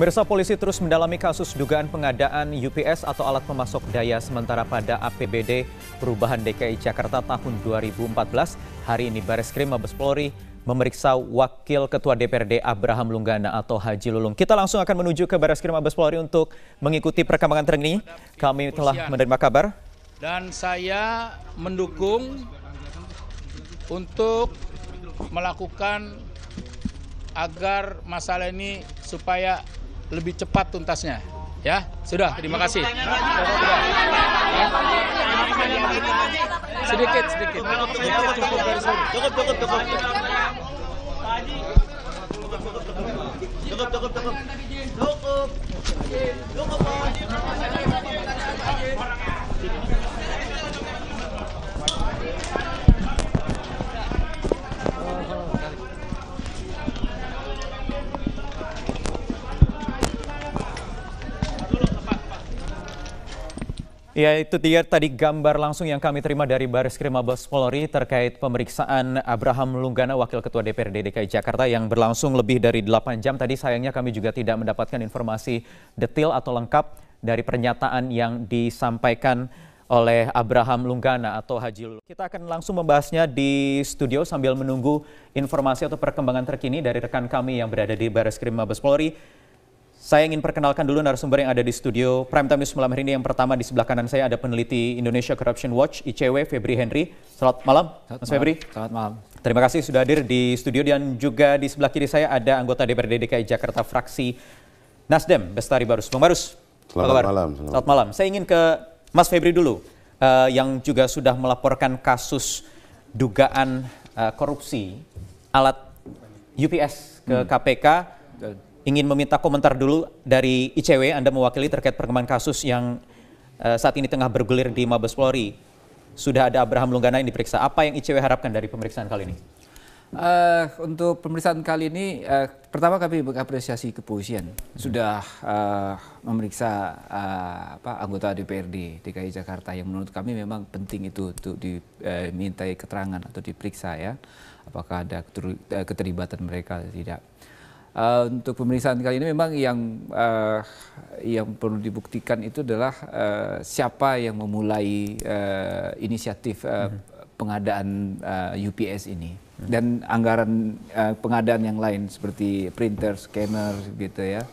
Mirsa polisi terus mendalami kasus dugaan pengadaan UPS atau alat pemasok daya sementara pada APBD Perubahan DKI Jakarta tahun 2014. Hari ini Baris Krim Mabes Polri memeriksa Wakil Ketua DPRD Abraham Lunggana atau Haji Lulung. Kita langsung akan menuju ke Baris Krim Mabes Polri untuk mengikuti perkembangan terkini. Kami telah menerima kabar. Dan saya mendukung untuk melakukan agar masalah ini supaya lebih cepat tuntasnya. Ya, sudah. Terima kasih. Sedikit, sedikit. Cukup, cukup, cukup. Cukup, cukup, cukup. Cukup. Cukup, Pak Haji. Ya itu dia tadi gambar langsung yang kami terima dari Baris Krim Mabes Polri terkait pemeriksaan Abraham Lunggana Wakil Ketua DPRD DKI Jakarta yang berlangsung lebih dari 8 jam. Tadi sayangnya kami juga tidak mendapatkan informasi detail atau lengkap dari pernyataan yang disampaikan oleh Abraham Lunggana atau Haji Lulu. Kita akan langsung membahasnya di studio sambil menunggu informasi atau perkembangan terkini dari rekan kami yang berada di Baris Krim Mabes Polri. Saya ingin perkenalkan dulu narasumber yang ada di studio Prime Time News malam hari ini. Yang pertama di sebelah kanan saya ada peneliti Indonesia Corruption Watch ICW Febri Henry. Selamat malam, Selamat Mas malam. Selamat malam. Terima kasih sudah hadir di studio dan juga di sebelah kiri saya ada anggota DPRD DKI Jakarta fraksi Nasdem Bestari Barus. Bang Barus. Selamat malam. Selamat. selamat malam. Saya ingin ke Mas Febri dulu uh, yang juga sudah melaporkan kasus dugaan uh, korupsi alat UPS ke hmm. KPK ingin meminta komentar dulu dari ICW, Anda mewakili terkait perkembangan kasus yang uh, saat ini tengah bergulir di Mabes Polri. Sudah ada Abraham Lunggana yang diperiksa. Apa yang ICW harapkan dari pemeriksaan kali ini? Uh, untuk pemeriksaan kali ini, uh, pertama kami mengapresiasi kepolisian hmm. sudah uh, memeriksa uh, apa, anggota DPRD DKI Jakarta yang menurut kami memang penting itu untuk dimintai uh, keterangan atau diperiksa ya, apakah ada keterlibatan mereka atau tidak. Uh, untuk pemeriksaan kali ini memang yang uh, yang perlu dibuktikan itu adalah uh, siapa yang memulai uh, inisiatif uh, hmm. pengadaan uh, UPS ini hmm. dan anggaran uh, pengadaan yang lain seperti printer, scanner gitu ya.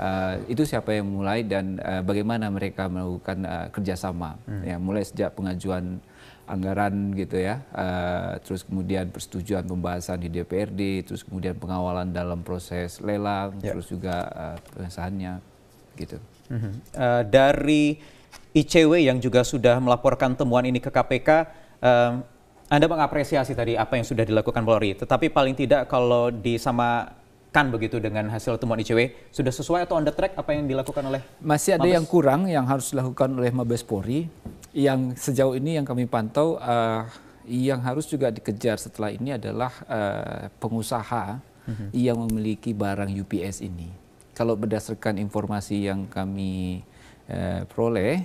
Uh, itu siapa yang mulai dan uh, bagaimana mereka melakukan uh, kerjasama hmm. ya mulai sejak pengajuan anggaran gitu ya, uh, terus kemudian persetujuan pembahasan di DPRD, terus kemudian pengawalan dalam proses lelang, yeah. terus juga uh, pengesahannya gitu. Mm -hmm. uh, dari ICW yang juga sudah melaporkan temuan ini ke KPK, uh, Anda mengapresiasi tadi apa yang sudah dilakukan Polri, tetapi paling tidak kalau di sama kan begitu dengan hasil temuan ICW sudah sesuai atau on the track apa yang dilakukan oleh masih ada Mabes? yang kurang yang harus dilakukan oleh Mabes Polri yang sejauh ini yang kami pantau uh, yang harus juga dikejar setelah ini adalah uh, pengusaha mm-hmm. yang memiliki barang UPS ini kalau berdasarkan informasi yang kami uh, peroleh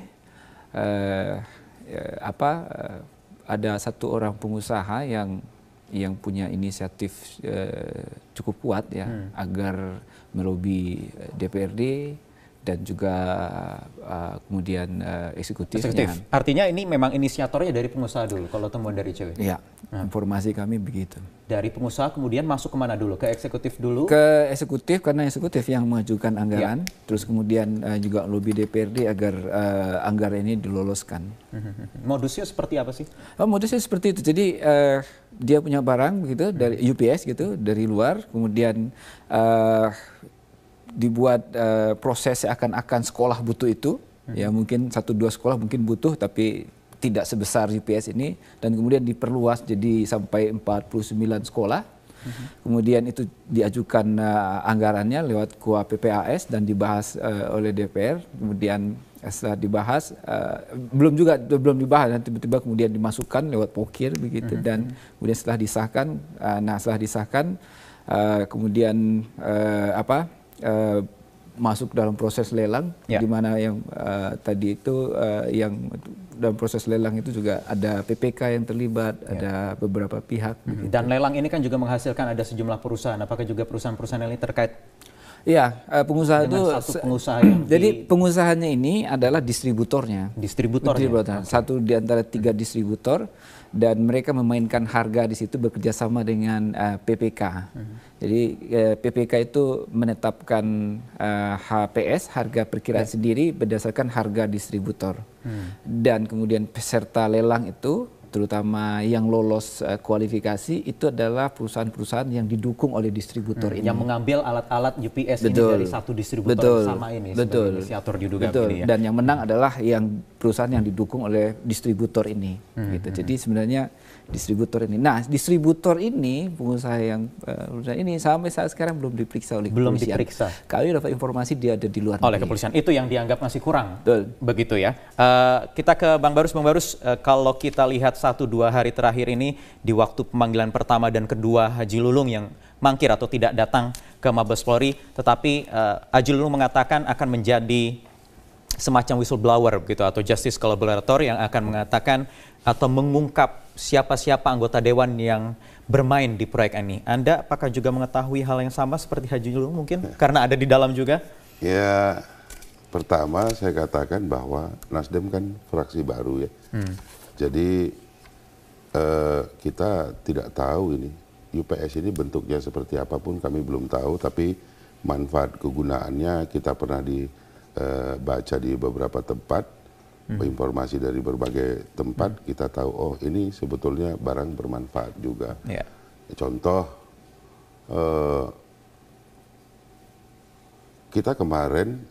uh, uh, apa uh, ada satu orang pengusaha yang yang punya inisiatif eh, cukup kuat ya hmm. agar melobi DPRD eh, dan juga uh, kemudian uh, eh, eksekutifnya. Eksekutif. Nah, Artinya ini memang inisiatornya dari pengusaha dulu kalau temuan dari cewek. Iya, hmm. informasi kami begitu. Dari pengusaha kemudian masuk kemana dulu? Ke eksekutif dulu? Ke eksekutif karena eksekutif yang mengajukan iya. anggaran, ya. terus kemudian uh, juga lobby DPRD agar uh, anggaran ini diloloskan. Modusnya seperti apa sih? Oh, modusnya seperti itu. Jadi uh, dia punya barang gitu dari hmm. UPS gitu dari luar, kemudian uh, dibuat uh, proses seakan-akan sekolah butuh itu hmm. ya mungkin satu dua sekolah mungkin butuh tapi tidak sebesar GPS ini dan kemudian diperluas jadi sampai 49 sekolah hmm. kemudian itu diajukan uh, anggarannya lewat KUA PPAS dan dibahas uh, oleh DPR kemudian setelah dibahas uh, belum juga belum dibahas dan tiba-tiba kemudian dimasukkan lewat pokir begitu hmm. dan kemudian setelah disahkan uh, nah setelah disahkan uh, kemudian uh, apa Eh, masuk dalam proses lelang, ya. di mana yang uh, tadi itu uh, yang dalam proses lelang itu juga ada PPK yang terlibat, ya. ada beberapa pihak. Mm -hmm. Gitu. Dan lelang ini kan juga menghasilkan ada sejumlah perusahaan. Apakah juga perusahaan-perusahaan ini terkait Iya, eh, pengusaha Dengan itu satu pengusaha yang jadi di... pengusahanya ini adalah distributornya. Distributor. Distributor. Okay. Satu di antara tiga distributor dan mereka memainkan harga di situ bekerjasama dengan uh, eh, PPK. -huh. Hmm. Jadi uh, eh, PPK itu menetapkan uh, HPS harga perkiraan yeah. sendiri berdasarkan harga distributor. -huh. Hmm. Dan kemudian peserta lelang itu terutama yang lolos uh, kualifikasi itu adalah perusahaan-perusahaan yang didukung oleh distributor hmm, ini. Yang mengambil alat-alat UPS betul, ini dari satu distributor betul, sama ini betul, inisiator juga betul, ini ya. Dan yang menang adalah yang perusahaan yang didukung oleh distributor ini. Hmm, gitu. Hmm, Jadi hmm. sebenarnya distributor ini. Nah, distributor ini pengusaha yang uh, ini sampai saat sekarang belum diperiksa oleh belum kepolisian. diperiksa. Kami dapat informasi dia ada di luar oleh negeri. kepolisian. Itu yang dianggap masih kurang. Betul. Begitu ya. Uh, kita ke Bang Barus, Bang Barus uh, kalau kita lihat satu dua hari terakhir ini di waktu pemanggilan pertama dan kedua Haji Lulung yang mangkir atau tidak datang ke Mabes Polri, tetapi uh, Haji Lulung mengatakan akan menjadi semacam whistleblower begitu atau justice collaborator yang akan mengatakan atau mengungkap siapa-siapa anggota dewan yang bermain di proyek ini. Anda apakah juga mengetahui hal yang sama seperti Haji Lulung mungkin ya. karena ada di dalam juga? Ya, pertama saya katakan bahwa Nasdem kan fraksi baru ya. Hmm. Jadi eh, kita tidak tahu ini UPS ini bentuknya seperti apapun kami belum tahu tapi manfaat kegunaannya kita pernah dibaca eh, di beberapa tempat Hmm. informasi dari berbagai tempat hmm. kita tahu oh ini sebetulnya barang bermanfaat juga yeah. contoh eh, kita kemarin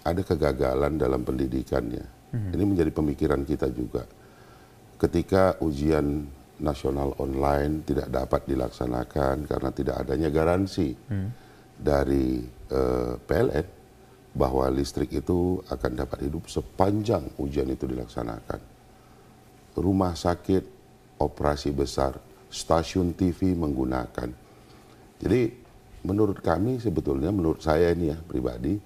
ada kegagalan dalam pendidikannya hmm ini menjadi pemikiran kita juga ketika ujian nasional online tidak dapat dilaksanakan karena tidak adanya garansi mm. dari eh, PLN bahwa listrik itu akan dapat hidup sepanjang ujian itu dilaksanakan. Rumah sakit, operasi besar, stasiun TV menggunakan. Jadi menurut kami sebetulnya menurut saya ini ya pribadi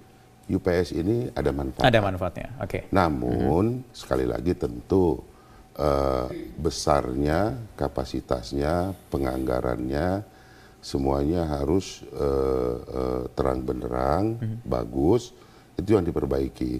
UPS ini ada manfaatnya. Ada manfaatnya. Oke. Okay. Namun mm-hmm. sekali lagi tentu uh, besarnya, kapasitasnya, penganggarannya semuanya harus uh, uh, terang benderang, hmm. bagus, itu yang diperbaiki.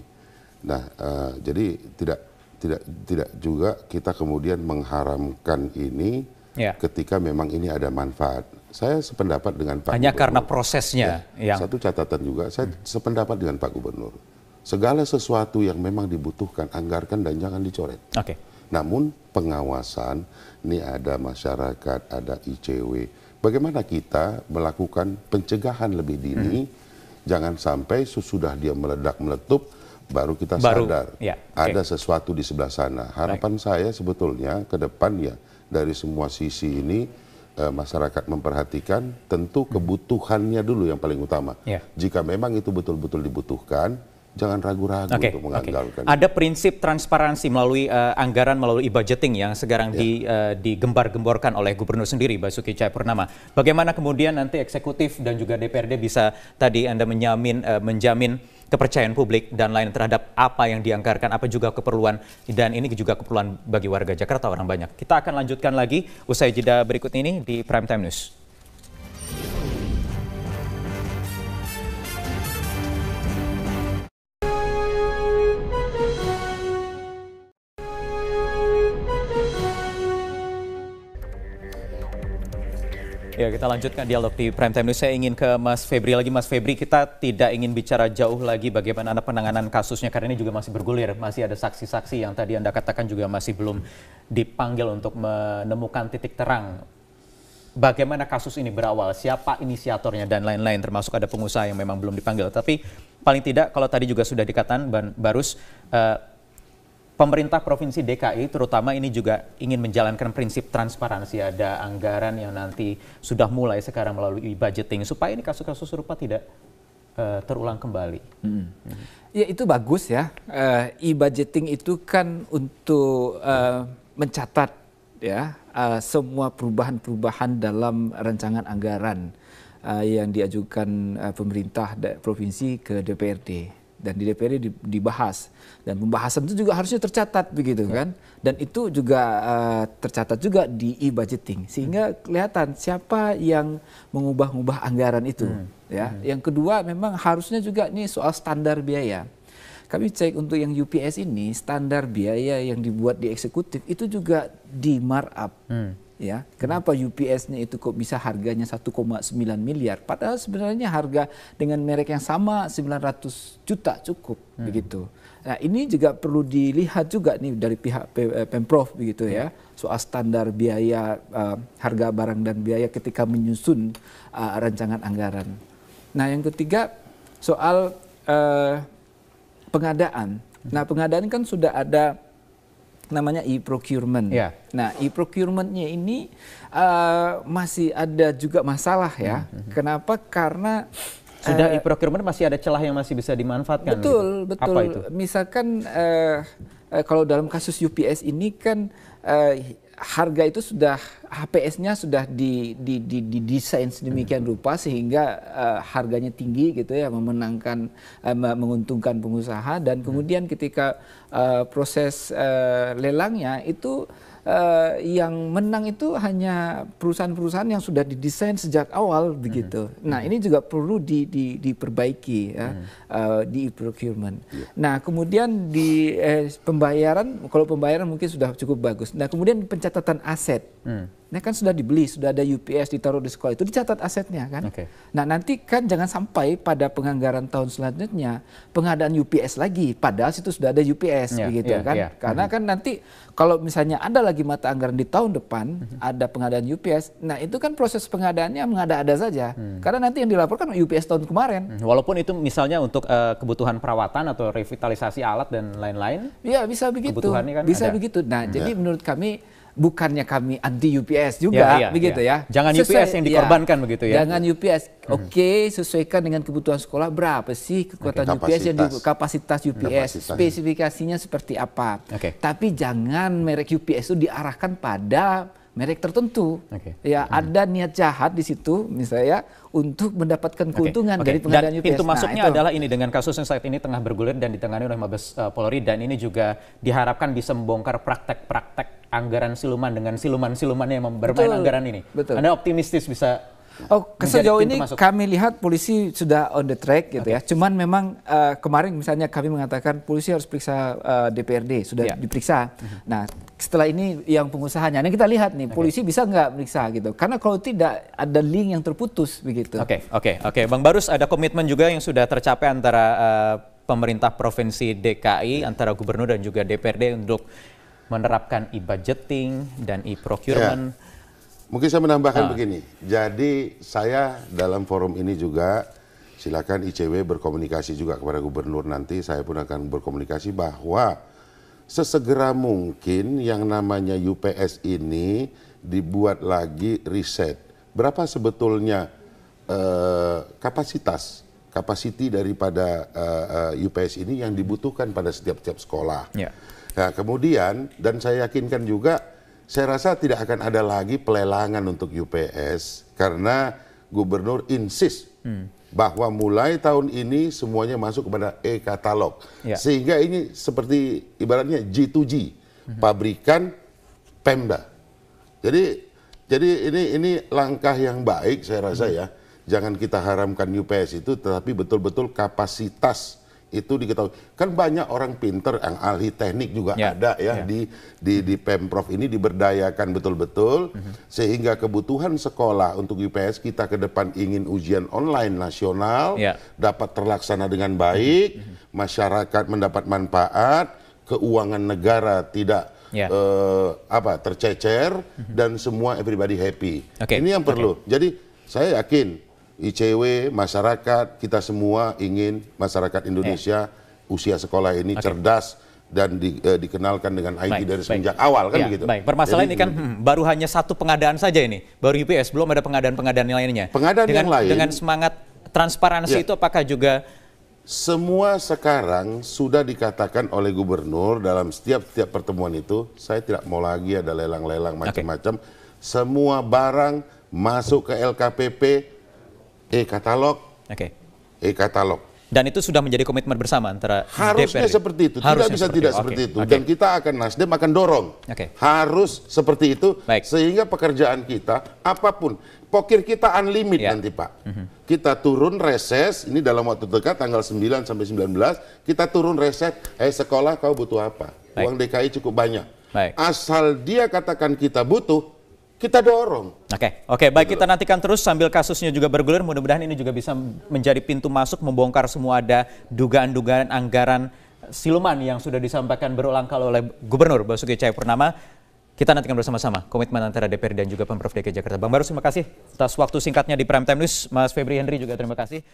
Nah, uh, jadi tidak tidak tidak juga kita kemudian mengharamkan ini yeah. ketika memang ini ada manfaat. Saya sependapat dengan Pak Hanya Gubernur. karena prosesnya. Ya, yang... Satu catatan juga, saya hmm. sependapat dengan Pak Gubernur. Segala sesuatu yang memang dibutuhkan, anggarkan dan jangan dicoret. Oke. Okay. Namun pengawasan, ini ada masyarakat, ada ICW, Bagaimana kita melakukan pencegahan lebih dini, hmm. jangan sampai sesudah dia meledak meletup, baru kita baru, sadar ya, okay. ada sesuatu di sebelah sana. Harapan Baik. saya sebetulnya ke depan ya dari semua sisi ini e, masyarakat memperhatikan tentu hmm. kebutuhannya dulu yang paling utama. Ya. Jika memang itu betul-betul dibutuhkan, jangan ragu-ragu okay, untuk menganggarkan. Okay. Ada prinsip transparansi melalui uh, anggaran melalui e-budgeting yang sekarang yeah. di, uh, digembar-gemborkan oleh gubernur sendiri Basuki Cahayapurnama. Bagaimana kemudian nanti eksekutif dan juga DPRD bisa tadi Anda menyamin, uh, eh, menjamin kepercayaan publik dan lain terhadap apa yang dianggarkan, apa juga keperluan dan ini juga keperluan bagi warga Jakarta orang banyak. Kita akan lanjutkan lagi usai jeda berikut ini di Prime Time News. Ya, kita lanjutkan dialog di Prime Time News. Saya ingin ke Mas Febri lagi. Mas Febri, kita tidak ingin bicara jauh lagi bagaimana penanganan kasusnya karena ini juga masih bergulir. Masih ada saksi-saksi yang tadi Anda katakan juga masih belum dipanggil untuk menemukan titik terang bagaimana kasus ini berawal, siapa inisiatornya dan lain-lain termasuk ada pengusaha yang memang belum dipanggil. Tapi paling tidak kalau tadi juga sudah dikatakan Barus eh, pemerintah provinsi DKI terutama ini juga ingin menjalankan prinsip transparansi ada anggaran yang nanti sudah mulai sekarang melalui budgeting supaya ini kasus-kasus serupa tidak uh, terulang kembali. Hmm. Hmm. Ya itu bagus ya uh, e-budgeting itu kan untuk uh, mencatat ya uh, semua perubahan-perubahan dalam rancangan anggaran uh, yang diajukan uh, pemerintah provinsi ke DPRD dan di DPRD dibahas dan pembahasan itu juga harusnya tercatat begitu ya. kan dan itu juga uh, tercatat juga di e-budgeting sehingga kelihatan siapa yang mengubah-ubah anggaran itu hmm. ya hmm. yang kedua memang harusnya juga ini soal standar biaya kami cek untuk yang UPS ini standar biaya yang dibuat di eksekutif itu juga di markup hmm ya kenapa UPS-nya itu kok bisa harganya 1,9 miliar padahal sebenarnya harga dengan merek yang sama 900 juta cukup hmm. begitu nah ini juga perlu dilihat juga nih dari pihak eh, pemprov begitu ya. ya soal standar biaya uh, harga barang dan biaya ketika menyusun uh, rancangan anggaran nah yang ketiga soal uh, pengadaan nah pengadaan kan sudah ada namanya e-procurement. Yeah. Nah, e-procurementnya ini uh, masih ada juga masalah ya. Mm -hmm. Kenapa? Karena sudah uh, e-procurement masih ada celah yang masih bisa dimanfaatkan. Betul, gitu. betul. Apa itu? Misalkan uh, uh, kalau dalam kasus UPS ini kan uh, harga itu sudah HPS-nya sudah di, di, di, didesain sedemikian hmm. rupa sehingga uh, harganya tinggi gitu ya memenangkan uh, menguntungkan pengusaha dan hmm. kemudian ketika uh, proses uh, lelangnya itu uh, yang menang itu hanya perusahaan-perusahaan yang sudah didesain sejak awal hmm. begitu. Hmm. Nah ini juga perlu di, di, diperbaiki ya, hmm. uh, di e-procurement. Yeah. Nah kemudian di eh, pembayaran, kalau pembayaran mungkin sudah cukup bagus. Nah kemudian pencatatan aset. Hmm ini kan sudah dibeli, sudah ada UPS ditaruh di sekolah itu dicatat asetnya kan. Okay. Nah nanti kan jangan sampai pada penganggaran tahun selanjutnya pengadaan UPS lagi, padahal situ sudah ada UPS yeah, begitu yeah, kan. Yeah. Karena hmm. kan nanti kalau misalnya ada lagi mata anggaran di tahun depan mm -hmm. ada pengadaan UPS, nah itu kan proses pengadaannya mengada-ada saja. Mm. Karena nanti yang dilaporkan UPS tahun kemarin. Hmm. Walaupun itu misalnya untuk uh, kebutuhan perawatan atau revitalisasi alat dan lain-lain. Iya -lain, bisa begitu. Kebutuhannya kan bisa ada. begitu. Nah mm. jadi menurut kami bukannya kami anti UPS juga, ya, iya, begitu ya. ya. Jangan Sesuai, UPS yang iya. dikorbankan ya. begitu ya. Jangan UPS. Hmm. Oke, okay, sesuaikan dengan kebutuhan sekolah berapa sih kekuatan okay. UPS kapasitas. yang di, kapasitas UPS, kapasitas. spesifikasinya seperti apa. Okay. Tapi jangan merek UPS itu diarahkan pada merek tertentu. Okay. Ya, hmm. ada niat jahat di situ misalnya untuk mendapatkan keuntungan okay. Okay. dari pengadaan dan UPS. Pintu nah, masuknya itu. adalah ini dengan kasus yang saat ini tengah bergulir dan ditangani oleh Mabes uh, Polri dan ini juga diharapkan bisa membongkar praktek-praktek anggaran siluman dengan siluman-siluman yang bermain betul, anggaran ini. Betul. Anda optimistis bisa Oh, sejauh ini masuk. kami lihat polisi sudah on the track gitu okay. ya. Cuman memang uh, kemarin misalnya kami mengatakan polisi harus periksa uh, eh, DPRD sudah yeah. diperiksa. Mhm. Nah, setelah ini yang pengusahanya. Nah, kita lihat nih okay. polisi bisa nggak periksa gitu. Karena kalau tidak ada link yang terputus begitu. Oke, okay, oke, okay, oke. Okay. Bang Barus ada komitmen juga yang sudah tercapai antara uh, pemerintah provinsi DKI antara gubernur dan juga DPRD untuk menerapkan e-budgeting dan e-procurement. Ya. Mungkin saya menambahkan nah. begini, jadi saya dalam forum ini juga silakan ICW berkomunikasi juga kepada gubernur nanti, saya pun akan berkomunikasi bahwa sesegera mungkin yang namanya UPS ini dibuat lagi riset. Berapa sebetulnya eh, kapasitas kapasiti daripada uh, eh, eh, uh, UPS ini yang dibutuhkan pada setiap setiap sekolah. Yeah. Nah, kemudian dan saya yakinkan juga saya rasa tidak akan ada lagi pelelangan untuk UPS karena gubernur insis hmm. bahwa mulai tahun ini semuanya masuk kepada e-katalog. Ya. Sehingga ini seperti ibaratnya G2G, hmm. pabrikan Pemda. Jadi jadi ini ini langkah yang baik saya rasa hmm. ya. Jangan kita haramkan UPS itu tetapi betul-betul kapasitas itu diketahui. Kan banyak orang pinter yang ahli teknik juga yeah. ada ya yeah. di di di Pemprov ini diberdayakan betul-betul mm -hmm. sehingga kebutuhan sekolah untuk IPS kita ke depan ingin ujian online nasional yeah. dapat terlaksana dengan baik, mm -hmm. masyarakat mendapat manfaat, keuangan negara tidak yeah. Ya. uh, apa tercecer mm -hmm. dan semua everybody happy. Okay. Ini yang perlu. Okay. Jadi saya yakin ICW, masyarakat, kita semua ingin masyarakat Indonesia yeah. usia sekolah ini okay. cerdas dan di, uh, dikenalkan dengan IT baik, dari semenjak baik. awal kan ya, begitu. Baik, permasalahan ini kan hmm, baru hanya satu pengadaan saja ini, baru UPS belum ada pengadaan-pengadaan lainnya. Pengadaan dengan, yang lain dengan semangat transparansi ya. itu apakah juga semua sekarang sudah dikatakan oleh gubernur dalam setiap setiap pertemuan itu, saya tidak mau lagi ada lelang-lelang macam-macam. Okay. Semua barang masuk ke LKPP e-katalog. Oke. Okay. E-katalog. Dan itu sudah menjadi komitmen bersama antara Harusnya DPR. seperti itu. Harusnya tidak bisa seperti, tidak itu. seperti itu. Okay. Dan kita akan Nasdem akan dorong. Okay. Harus seperti itu Baik. sehingga pekerjaan kita apapun pokir kita unlimited yeah. nanti Pak. Mm -hmm. Kita turun reses ini dalam waktu dekat tanggal 9 sampai 19 kita turun reses eh sekolah kau butuh apa? Baik. Uang DKI cukup banyak. Baik. Asal dia katakan kita butuh kita dorong. Oke, okay. oke, okay, baik kita nantikan terus sambil kasusnya juga bergulir. Mudah-mudahan ini juga bisa menjadi pintu masuk membongkar semua ada dugaan-dugaan anggaran siluman yang sudah disampaikan berulang kali oleh Gubernur Basuki Cahayapurnama. Kita nantikan bersama-sama komitmen antara DPR dan juga Pemprov DKI Jakarta. Bang Baru, terima kasih atas waktu singkatnya di Prime Time News. Mas Febri Henry juga terima kasih.